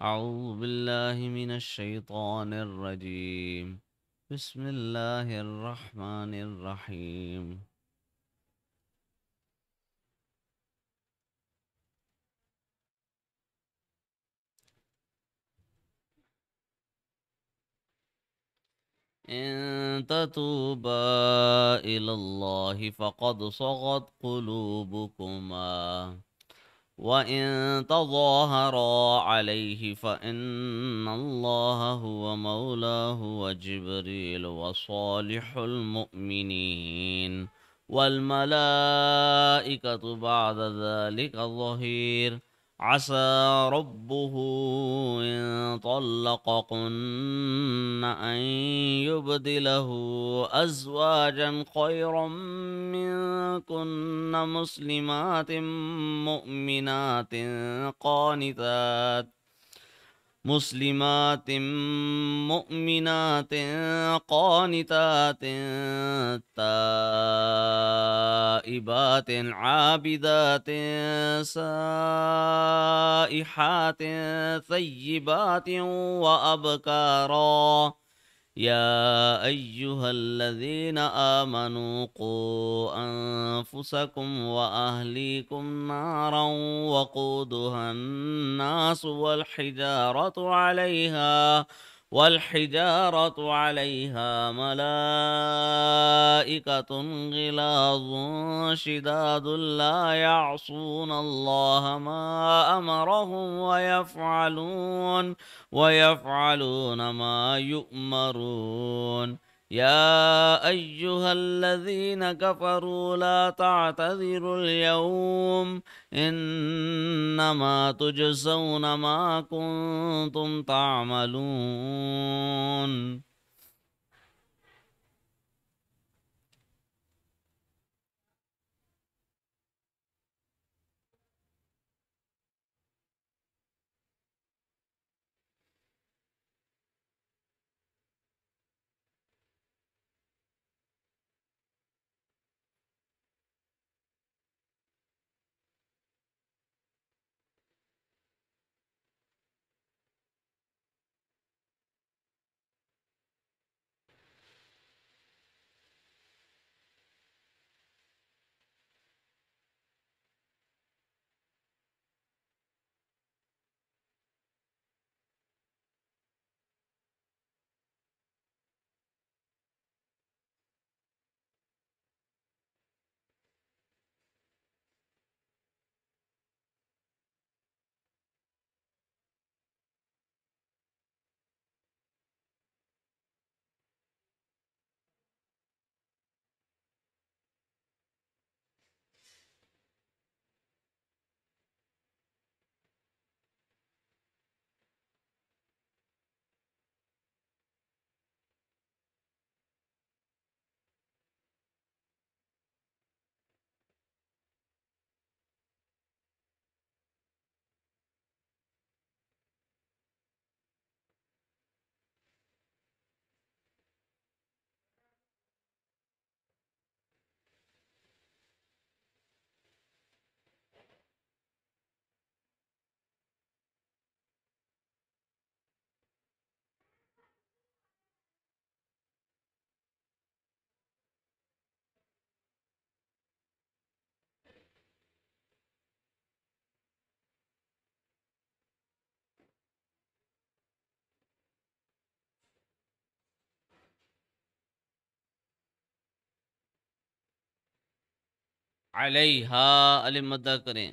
أعوذ بالله من الشيطان الرجيم بسم الله الرحمن الرحيم إن تتوبا إلى الله فقد صغت قلوبكما وإن تظاهرا عليه فإن الله هو مولاه وجبريل وصالح المؤمنين والملائكة بعد ذلك ظهير عسى ربه إن طلقكن أن يبدله أزواجا خيرا منكن مسلمات مؤمنات قانتات مسلمات مؤمنات قانتات طيبات عابدات سائحات ثيبات وأبكارا يا أيها الذين آمنوا قوا أنفسكم وأهليكم نارا وقودها الناس والحجارة عليها والحجارة عليها ملائكة غلاظ شداد لا يعصون الله ما أمرهم ويفعلون ويفعلون ما يؤمرون يا أيها الذين كفروا لا تعتذروا اليوم إنما تجزون ما كنتم تعملون علیہ ہاں مدہ کریں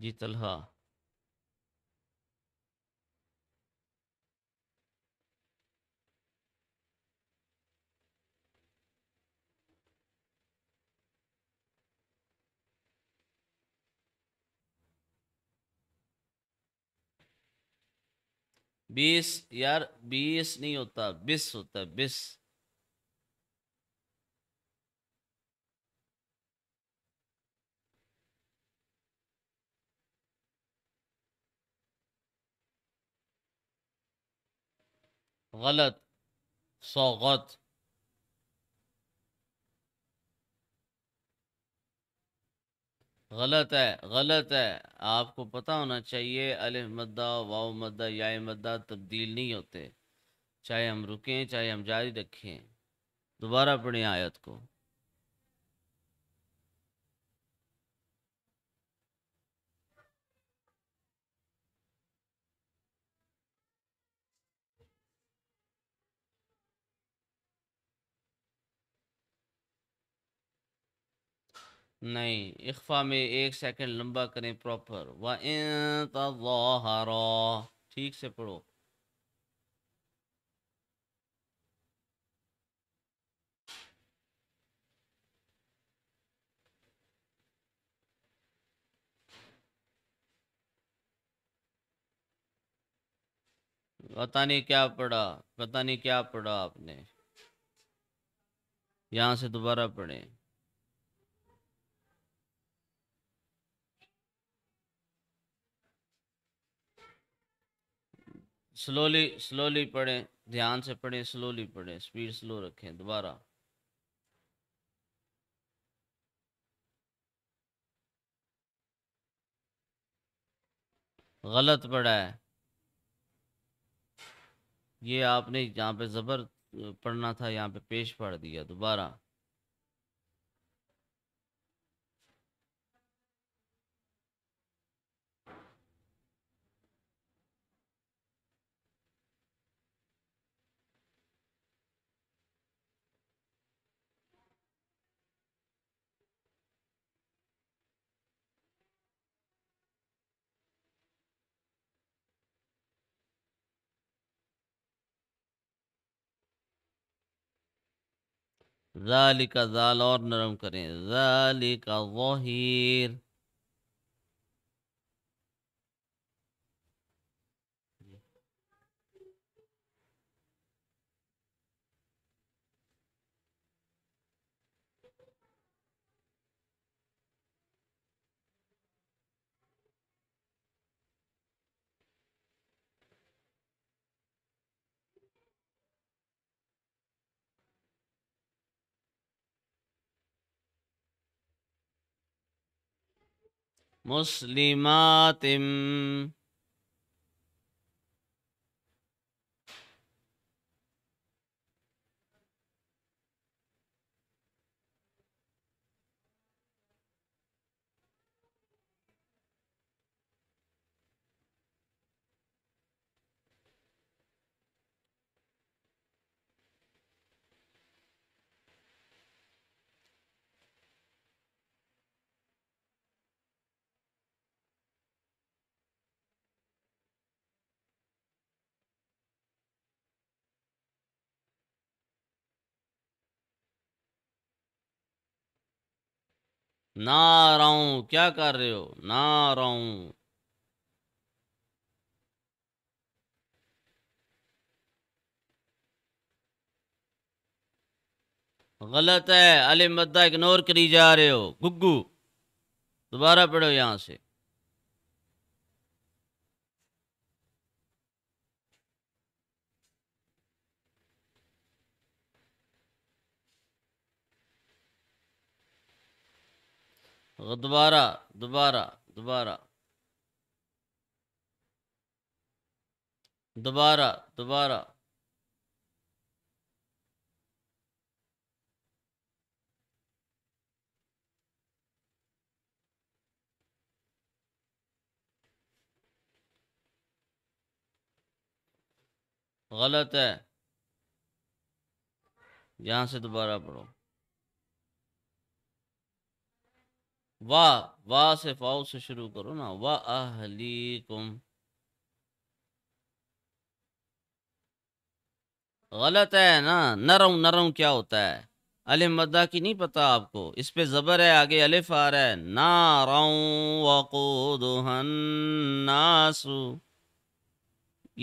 جی طلحہ بیس یار بیس نہیں ہوتا بیس ہوتا ہے بیس غلط سوغت غلط ہے غلط ہے آپ کو پتہ ہونا چاہیے الف مدہ واؤ مدہ یا مدہ تبدیل نہیں ہوتے چاہے ہم رکیں چاہے ہم جاری رکھیں دوبارہ پڑھیں آیت کو نہیں اخفا میں ایک سیکنڈ لمبا کریں پراپر وار ٹھیک سے پڑھو پتہ نہیں کیا پڑھا پتہ نہیں کیا پڑھا آپ نے یہاں سے دوبارہ پڑھیں سلولی سلولی پڑھیں دھیان سے پڑھیں سلولی پڑھیں سپیڈ سلو رکھیں دوبارہ غلط پڑھا ہے یہ آپ نے یہاں پہ زبر پڑھنا تھا یہاں پہ پیش پڑھ دیا دوبارہ ذالک ذال اور نرم کریں ذالک ظہیر مسلمات راہوں کیا کر رہے ہو نہو غلط ہے علی مدہ اگنور کری جا رہے ہو گگو دوبارہ پڑھو یہاں سے دوبارہ دوبارہ دوبارہ دوبارہ دوبارہ غلط ہے یہاں سے دوبارہ پڑھو وا وا سے فاؤ سے شروع کرو نا وا اہلی کم غلط ہے نا نرم نرم کیا ہوتا ہے مدہ کی نہیں پتا آپ کو اس پہ زبر ہے آگے الف آ رہا ہے نارو ناسو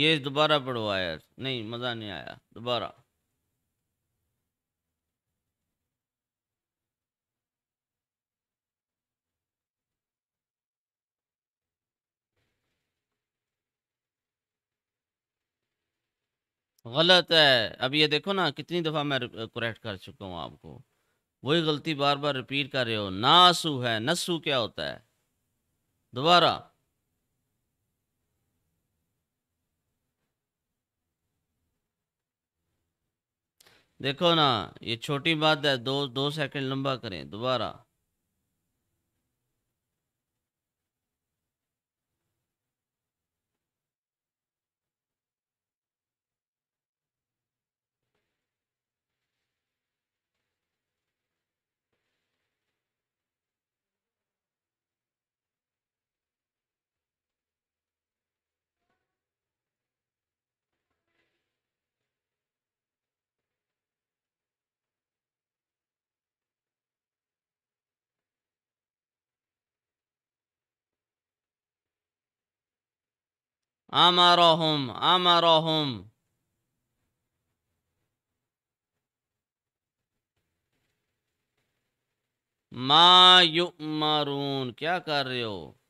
یہ دوبارہ پڑھو آیا نہیں مزہ نہیں آیا دوبارہ غلط ہے اب یہ دیکھو نا کتنی دفعہ میں کریکٹ کر چکا ہوں آپ کو وہی غلطی بار بار ریپیٹ کر رہے ہو ناسو ہے نسو کیا ہوتا ہے دوبارہ دیکھو نا یہ چھوٹی بات ہے دو دو سیکنڈ لمبا کریں دوبارہ آ ماروحم ما یؤمرون کیا کر رہے ہو